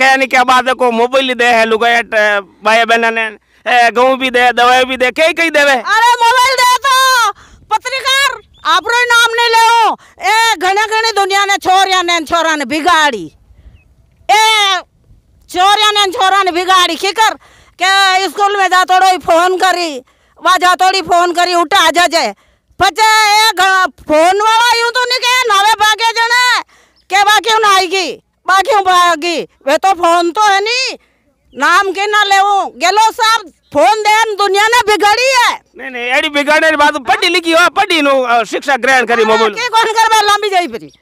कहने के बाद को मोबाइल दे है लुगाट भाई बहन ने गेहूँ भी दे दवाई भी दे कई कई देवे अरे मोबाइल दे तो पत्रकार आप नाम नहीं ले ए घने घने दुनिया ने छोरिया ने छोरा ने बिगाड़ी ए छोरिया ने छोरा ने बिगाड़ी किकर के स्कूल में जा थोड़ो फोन करी वहाँ जा थोड़ी फोन करी उठा जा जाए पचे वे तो फोन तो है नी नाम के ना ले गेलो साहब फोन देन दुनिया ने बिगड़ी है नहीं नहीं एडी बिगड़ने की बात पढ़ी लिखी हो पढ़ी नो शिक्षा ग्रहण करी मोबाइल के कौन कर बेला भी जाई परी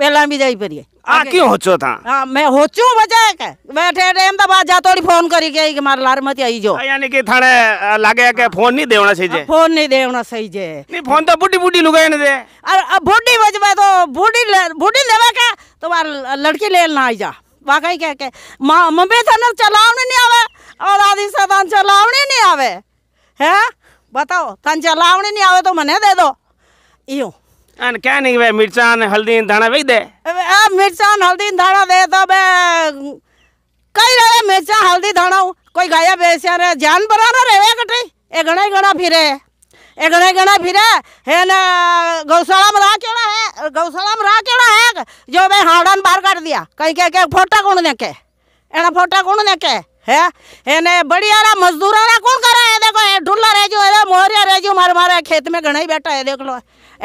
बेला भी जाई परी आ क्यों होचो था हां मैं होचो बजा के बैठे रे तो बात जा तोड़ी फोन करी के कि मार लार मत आई जो यानी कि थाने लागे के फोन नहीं देवना सही जे फोन नहीं देवना सही जे नहीं फोन तो बुड्ढी बुड्ढी लुगाई ने दे अरे बुड्ढी बजवा तो बुड्ढी बुड्ढी देवा का तो लड़की ले ना आई जा वाकई कह के माँ मम्मी थाने तो चलावने नहीं आवे और आदि से थान तो चलावने नहीं आवे है बताओ थान तो चलावने नहीं आवे तो मने दे दो यूं अन क्या नहीं वे मिर्चा हल्दी धाना वे दे मिर्चा हल्दी धाना दे तो बे कई रहे मिर्चा हल्दी धाना कोई गाया बेसिया रे जान बरा रहे कटे ए घणा घणा फिरे एगड़े गने फिरे है न गौशाला में रहा केड़ा है गौशाला में रहा केड़ा है जो मैं हाड़न बाहर काट दिया कहीं के के फोटा कौन ने के एना फोटा कौन ने के है एने बढ़िया रहा मजदूर रहा कौन कर रहा है देखो ये ढुल्ला रह जो अरे मोहरिया रह जो मारे मारे खेत में घना ही बैठा है देख लो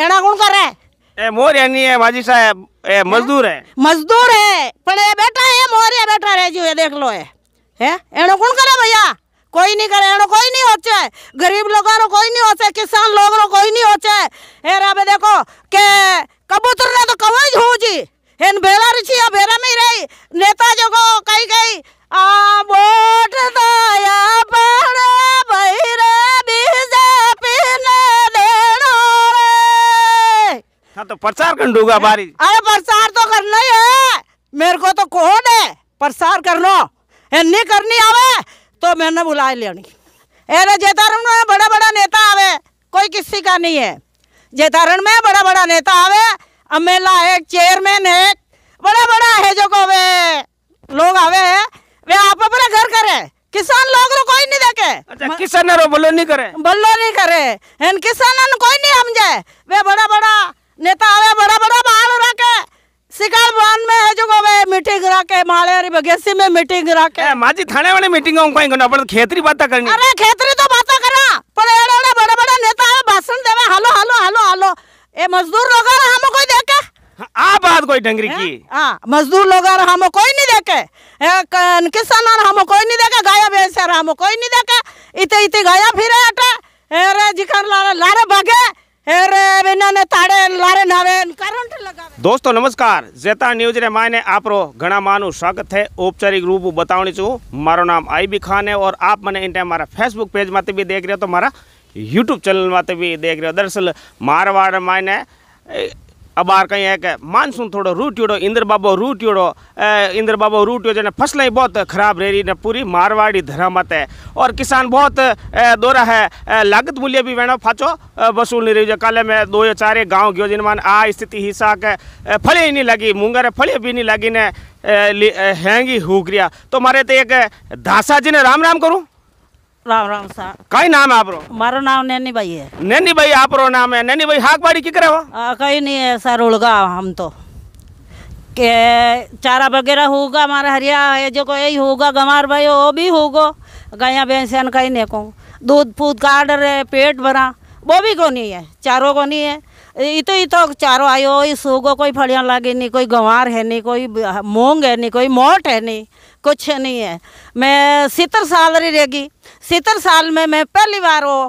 एना कौन कर रहा है ए मोरिया नहीं है भाजी साहब ए मजदूर है मजदूर है पर ये बैठा है मोरिया बैठा रह जो ये देख लो है है एनो कौन करे भैया कोई नहीं करे नो कोई नहीं होचे गरीब लोगों नो कोई नहीं होचे किसान लोग नो कोई नहीं होचे हे रे देखो के कबूतर ने तो कवई हो जी हेन बेला रिची या बेरा में ही रही नेता जो को कही गई आ वोट दया या पड़े बहिरे बीजेपी ने देनो रे हां तो प्रचार कर दूंगा बारी अरे प्रचार तो करना ही है मेरे को तो कोड है प्रसार करना है नहीं करनी आवे तो मैंने बुलाए लेनी अरे जैतारण में बड़ा बड़ा नेता आवे कोई किसी का नहीं है जैतारण में बड़ा बड़ा नेता आवे अमेला है चेयरमैन है बड़ा बड़ा है जो कोवे लोग आवे है वे आप अपना घर करे किसान लोग रो कोई नहीं देखे अच्छा किसान रो बल्लो नहीं करे बल्लो नहीं करे हैं किसान कोई नहीं समझे वे बड़ा बड़ा नेता आवे बड़ा बड़ा बाल रखे शिकार में है जो में मीटिंग रखे माड़ेरी बगेसी में मीटिंग रखे माजी थाने वाले मीटिंग हम कहीं करना पर खेतरी बात करनी अरे खेतरी तो बात करा पर एड़े एड़े बड़े बड़े नेता है भाषण देवे हेलो हेलो हेलो हेलो ए मजदूर लोग हम कोई देखे हाँ, आ बात कोई डंगरी की हां मजदूर लोग हम कोई नहीं देखे किसान हम कोई नहीं देखे गाया बेचारा हम कोई नहीं देखे इते इते गाया फिरे अरे जिकर लारे लारे भागे दोस्तों नमस्कार जेता न्यूज रे मायने आप रो घना मानु स्वागत है औपचारिक रूप बतावनी चु मारो नाम आईबी खान है और आप मैंने इन टाइम फेसबुक पेज माते भी देख रहे हो तो मारा यूट्यूब चैनल माते भी देख रहे हो दरअसल मारवाड़ मायने अब कहीं है कि मानसून थोड़ो उड़ो इंद्र बाबो उड़ो इंद्र बाबो उड़ो जो फसलें बहुत खराब रह रही ने पूरी मारवाड़ी धरामत है और किसान बहुत दौरा है लागत मूल्य भी वेणो फाचो वसूल नहीं रही जो काले में दो या चार गाँव गयो जिनमान आ स्थिति हिस्सा के फले ही नहीं लगी मूंगर फले भी नहीं लगी ने हैंगी हुक्रिया तो मारे तो एक धासा जी ने राम राम करूँ राम राम सा कई नाम है आप मारो नाम नैनी भाई है नैनी भाई आप रो नाम है नैनी भाई हाक बाड़ी की करे हो कहीं नहीं है सर उड़गा हम तो के चारा वगैरह होगा हमारा हरिया है जो यही होगा गमार भाई वो भी होगो गाया भैंसन कहीं नहीं कहूँ दूध फूद का रहे पेट भरा वो भी को नहीं है चारों को नहीं है इतो इतो चारों आयो इस होगो कोई फड़ियाँ लागे नहीं कोई गंवार है नहीं कोई मूँग है नहीं कोई मोट है नहीं कुछ नहीं है मैं सितर साल रही रहेगी सितर साल में मैं पहली बार वो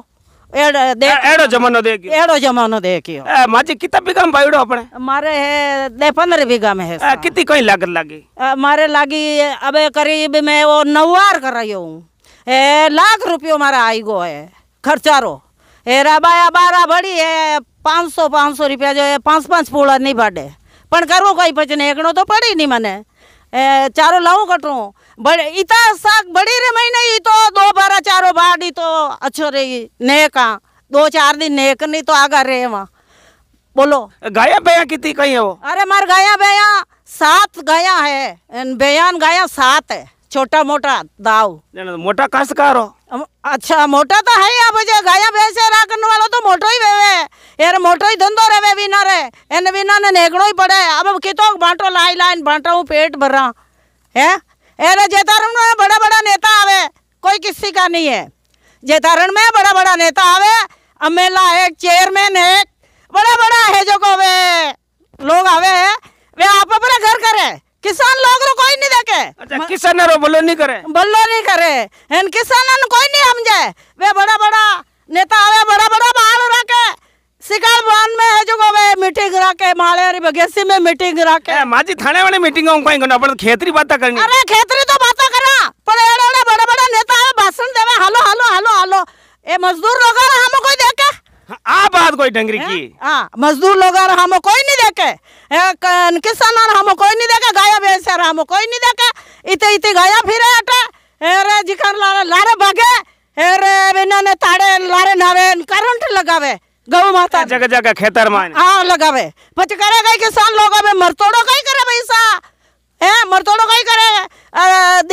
एड़ो जमानो एड़ो जमानो देखी हो माजी कितना बीघा में अपने मारे है दे पंद्रह बीघा में है कितनी कोई लागत लगी मारे लगी अब करीब मैं वो नवार कर रही हूँ लाख रुपये मारा आई गो है खर्चा रो हेरा बाया बारा बड़ी है पाँच सौ पाँच सौ रुपया जो है पाँच पाँच पूड़ा नहीं पड़े पर करो कोई पचने एकड़ो तो पड़ी नहीं मैंने चारो लाऊ कटो बड़े इतना साग बड़ी रे महीने तो दो बारह चारो बाड़ी तो अच्छो रही नेक आ दो चार दिन नेक नहीं तो आगा रे वहाँ बोलो गाया बया कितनी कहीं है वो अरे मार गाया बया सात गाया है बयान गाया सात है छोटा मोटा दाव मोटा काश्तकार हो अच्छा मोटा तो है अब जो गाय भैंसे राखन वालो तो मोटो ही वेवे यार मोटो ही धंधो रहे बिना रे एन बिना ने नेगड़ो ही पड़े अब कितो बांटो लाई लाइन बांटा हूँ पेट भर रहा है अरे जेतारण में बड़ा बड़ा नेता आवे कोई किसी का नहीं है जेतारण में बड़ा बड़ा नेता आवे अमेला एक चेयरमैन है बड़ा बड़ा है जो को वे लोग आवे है वे आप अपना घर करे किसान लोग रो कोई नहीं देखे अच्छा किसान रो बोलो नहीं करे बोलो नहीं करे इन किसान कोई नहीं समझे वे बड़ा बड़ा नेता आवे बड़ा बड़ा बाल रखे शिकार भवन में है जो वे मीटिंग रखे माले अरे बगेसी में मीटिंग रखे माजी थाने वाले मीटिंग हम कहीं करना पर खेतरी बात करनी अरे खेतरी तो बात करा पर एड़े बड़ा बड़ा नेता आवे भाषण देवे हेलो हेलो हेलो हेलो ए मजदूर लोग हम कोई दे हाँ, आ बात कोई डंगरी की हाँ मजदूर लोग और हम कोई नहीं देखे किसान और हम कोई नहीं देखे गाया भैंस और हम कोई नहीं देखे इते इते गाया फिर अटे अरे जिकर लारे लारे भागे अरे बिना ने ताड़े लारे नावे करंट लगावे गौ माता जगह जगह खेतर में हाँ लगावे पच करे गए किसान लोग अबे मरतोड़ो कई करे भैसा है मरतोड़ो कई करे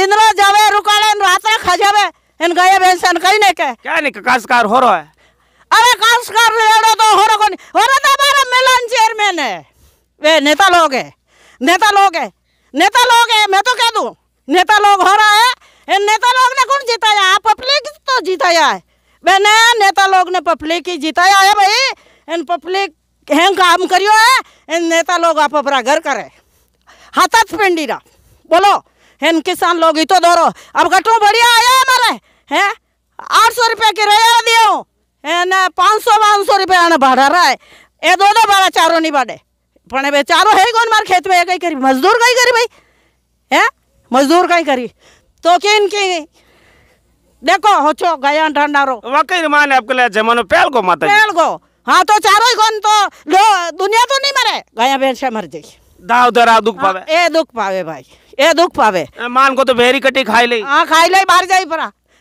दिन रो जावे रुकाले रात खा जावे इन गाय भैंस कहीं नहीं कहे क्या नहीं कासकार हो रहा है अरे काश कर रहे तो हो रहा हो रहा हमारा मिलन चेयरमैन है वे नेता लोग है नेता लोग है नेता लोग है मैं तो कह दूँ नेता लोग हो रहा है नेता लोग ने कौन जिताया है पब्लिक तो जिताया है वे ने, नेता लोग ने पब्लिक ही जिताया है भाई इन पब्लिक हैं काम करियो है इन नेता लोग आप अपना घर करे हाथत पिंडी ना बोलो इन किसान लोग ही तो दौड़ो अब गट्टू बढ़िया आया हमारे हैं आठ सौ रुपये किराया दिया पाँच सौ पाँच सौ रुपया ने भाड़ा रहा है ए दो दोनों भाड़ा चारों नहीं बाढ़े पड़े भाई चारों है कौन मार खेत में ये कहीं करी मजदूर कहीं करी भाई है मजदूर कहीं करी तो कि इनकी देखो हो चो गया ठंडा रो वाकई मान आपके लिए जमानो पहल को मत पहल को हाँ तो चारों कौन तो लो दुनिया तो नहीं मरे गया बैल से मर जाए दाव दरा दुख हाँ, पावे ए दुख पावे भाई ए दुख पावे मान को तो भेरी कटी खाई ले हाँ खाई ले बाहर जाई परा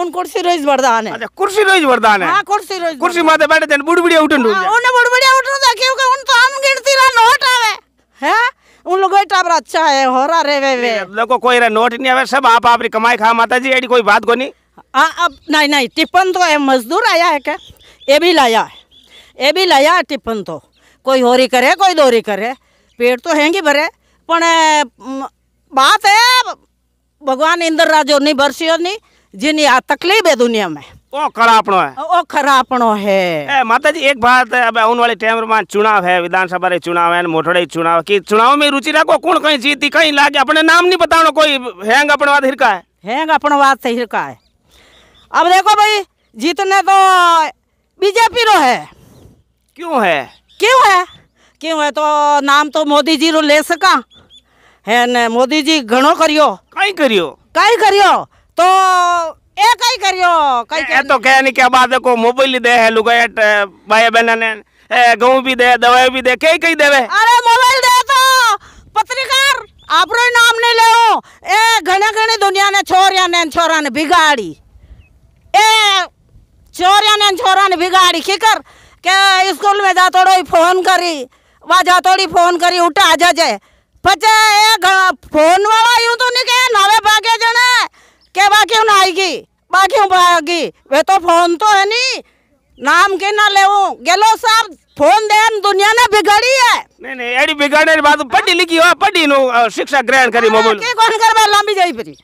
उन कुर्सी रोज वरदान है अच्छा कुर्सी रोज वरदान है हां कुर्सी रोज कुर्सी माथे बैठे देन बुढ़िया उठन दो हाँ, उन्हें बुढ़िया उठन दो क्योंकि उन तो हम गिनती रा नोट आवे है उन लोगों टाबर अच्छा है होरा रे वे वे देखो कोई रे नोट नहीं आवे सब आप आपरी कमाई खा माता जी एडी कोई बात को नहीं हां अब नहीं नहीं टिपन तो है मजदूर आया है क्या ये भी लाया है ये भी लाया टिपन तो कोई होरी करे कोई दोरी करे पेट तो हैंगे भरे पण बात है भगवान इंद्र राजो नहीं बरसियो नहीं જેની तकलीफ है दुनिया में ओ खरापनो है ओ खरापनो है ए माता जी एक बात है अब आने वाले टाइम में चुनाव है विधानसभा रे चुनाव है मोठड़े चुनाव की चुनाव में रुचि रखो कौन कहीं जीती कहीं लागे अपने नाम नहीं बतानो कोई हैंग अपन बात हिरका है हैंग अपन बात से हिरका है अब देखो भाई जीतने तो बीजेपी रो है क्यों है क्यों है क्यों है तो नाम तो मोदी जी रो ले सका है ने मोदी जी घणो करियो कहीं करियो कहीं करियो तो एक ही करियो कई तो कह नहीं क्या बात को मोबाइल दे है लुगाट भाई बहन ने गेहूं भी दे दवाई भी दे कई कई देवे अरे मोबाइल दे तो पत्रकार आप नाम नहीं लो ए घने घने दुनिया ने छोरिया ने छोरा ने बिगाड़ी ए छोरिया ने छोरा ने बिगाड़ी की कर के स्कूल में जा थोड़ी फोन करी वा जा थोड़ी फोन करी उठा जा जाए पचे ए फोन वाला यूं तो नहीं कहे नवे भागे जने के बा क्यों ना आएगी बा क्यों आएगी वे तो फोन तो है नी नाम के ना ले गेलो साहब फोन देन दुनिया ने बिगड़ी है नहीं नहीं एडी बिगड़ने बात पढ़ी लिखी हो पढ़ी नो शिक्षा ग्रहण करी मोबाइल के कौन कर करवा लांबी जाई परी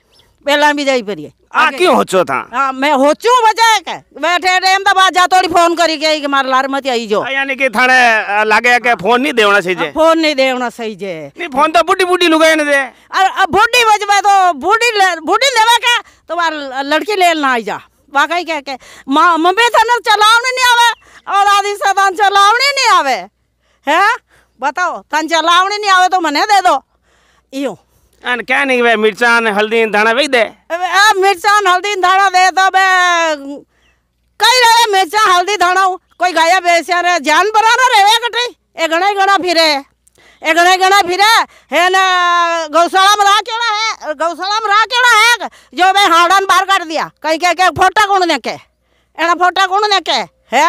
पहला भी जाई परी है आ क्यों होचो था आ, हाँ, मैं होचू वजह के बैठे अहमदाबाद जा तोड़ी फोन करी के कि मार लार मत आई जो यानी कि थाने लागे के हाँ। फोन नहीं देवना सही जे फोन नहीं देवना सही जे नहीं फोन तो बुड्ढी बुड्ढी लुगाई ने दे अरे बुड्ढी वजह तो बुड्ढी बुड्ढी लेवा के तो मार लड़की ले ना आई जा वाकई कह के मां मम्मी थाने तो चलावने नहीं आवे और आदि सदान तो चलावने नहीं आवे हैं बताओ तन तो चलावने नहीं आवे तो मने दे दो यो अन क्या नहीं मिर्चा ने हल्दी धाना वे दे मिर्चा ने हल्दी धाना दे तो बे कई रहे मिर्चा हल्दी धाना कोई गाया बेसिया रे जान बराना रहे कटे ए गणे गणा फिरे ए गणे गणा फिरे है ना गौशाला में रहा केड़ा है गौशाला में रहा केड़ा है जो बे हाड़न बाहर काट दिया कहीं के के फोटा कौन ने के एना फोटा कौन ने के है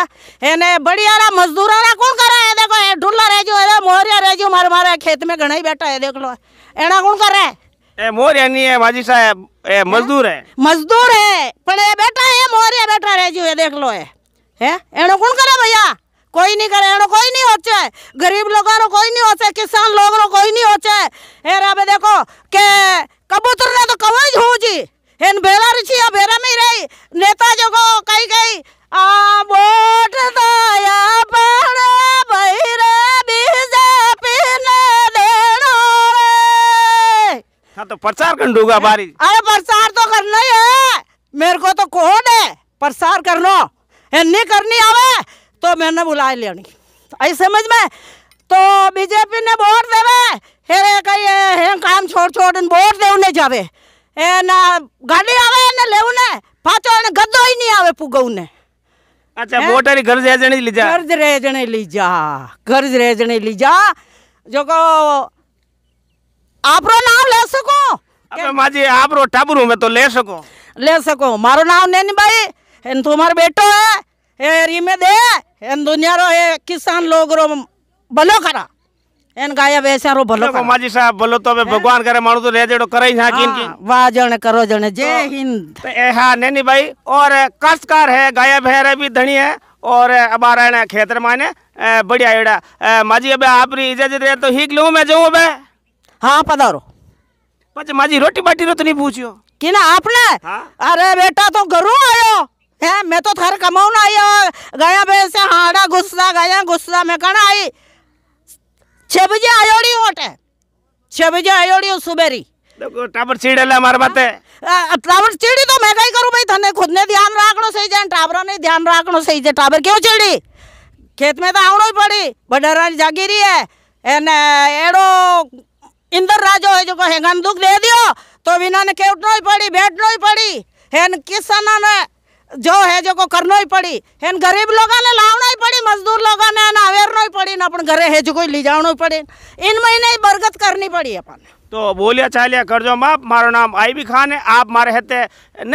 एने बढ़िया रा मजदूरा रा कौन करा देखो ढुल्ला जो मोहरिया रह जो मारे मारे खेत में घना ही बैठा है देख लो एना कौन कर रहा है ए मोर यानी है भाजी साहब ए मजदूर है मजदूर है पर ये बेटा है मोरिया ये बेटा रह जियो ये देख लो है हैं एनो कौन करे भैया कोई नहीं करे एनो कोई नहीं होचे गरीब लोगों रो कोई नहीं होचे किसान लोग रो कोई नहीं होचे ए राबे देखो के कबूतर ने तो कवई जी हेन बेला रची या बेरा में ही रही नेता जो को कई कई आ वोट दया बड़ा भाई रे प्रचार कर दूंगा बारी अरे प्रचार तो करना ही है मेरे को तो कौन है प्रचार कर लो नहीं करनी आवे तो मैंने बुला लेनी आई समझ में तो बीजेपी ने वोट देवे हेरे कही हे काम छोड़ छोड़ वोट दे उन्हें जावे ए ना गाड़ी आवे ने ले उन्हें फाचो ने गद्दो ही नहीं आवे पुगो उन्हें अच्छा वोटर गर्ज रेजने ली जा गर्ज रेजने ली जा गर्ज रेजने ली जा जो को आप रो नाम ले सको अबे माँ जी आप रो टाबरू में तो ले सको ले सको मारो नाम नैनी भाई इन तुम्हारे बेटो है री में दे इन दुनिया रो ये किसान लोग रो भलो करा इन गाया वैसा रो भलो करा माजी साहब बोलो तो अबे भगवान करे मारो तो ले जेड़ो करे ही हां की वाह जण करो जण जय हिंद ए हां नैनी भाई और काश्तकार है गाया भैर भी धनी है और अब आ रहे खेतर माने बढ़िया एड़ा माजी अबे आप री इजाजत है तो ही लूं मैं जाऊं अबे હા પધારો પછી માજી રોટી બાટીનો તો નહીં પૂછ્યો કિને આપને અરે બેટા તો ઘરું આવ્યો હે મેં તો થાર કમાઉન આવ્યો ગયા બેસે હાડા ગુસ્સા ગયા ગુસ્સા મેં કણ આવી છ બજે આયોડી ઓટે છ બજે આયોડી સુબેરી ટાબર ચીડેલા મારા માતે ટાબર ચીડી તો મેં કઈ કરું ભાઈ તને ખુદને ધ્યાન રાખણું થઈ જાય ટાબરો નહીં ધ્યાન રાખણું થઈ જાય ટાબર કેવું ચીડી ખેત મેં તો આવણો પડી બડરાની જાગીરી હે એને એડો इंदर राजो है जो कहे हेंगन दुख दे दियो तो बिना ने के उठनो ही पड़ी बैठनो ही पड़ी हेन किसान ने जो है जो को करनो ही पड़ी हेन गरीब लोगों ने लावना ही पड़ी मजदूर लोगों ने ना अवेरनो ही पड़ी ना अपन घरे है जो कोई ले जावनो ही पड़े इन महीने ही बरगत करनी पड़ी अपन तो बोलिया चालिया कर जो माप मारो नाम आई भी खान है आप मारे हेते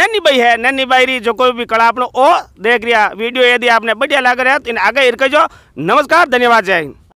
नैनी भाई है नैनी भाई रही जो कोई भी कला आपने ओ देख रिया वीडियो यदि आपने बढ़िया लग रहा है तो इन आगे इरके जो नमस्कार धन्यवाद जय हिंद